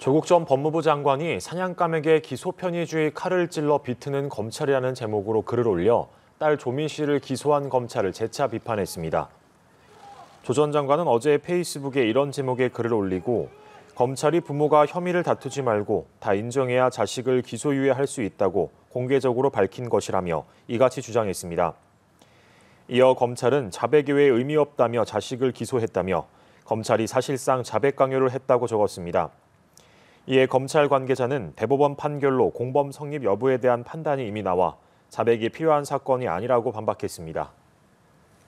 조국 전 법무부 장관이 사냥감에게 기소편의주의 칼을 찔러 비트는 검찰이라는 제목으로 글을 올려 딸 조민 씨를 기소한 검찰을 재차 비판했습니다. 조 전 장관은 어제 페이스북에 이런 제목의 글을 올리고 검찰이 부모가 혐의를 다투지 말고 다 인정해야 자식을 기소유예할 수 있다고 공개적으로 밝힌 것이라며 이같이 주장했습니다. 이어 검찰은 자백 외에 의미 없다며 자식을 기소했다며 검찰이 사실상 자백 강요를 했다고 적었습니다. 이에 검찰 관계자는 대법원 판결로 공범 성립 여부에 대한 판단이 이미 나와 자백이 필요한 사건이 아니라고 반박했습니다.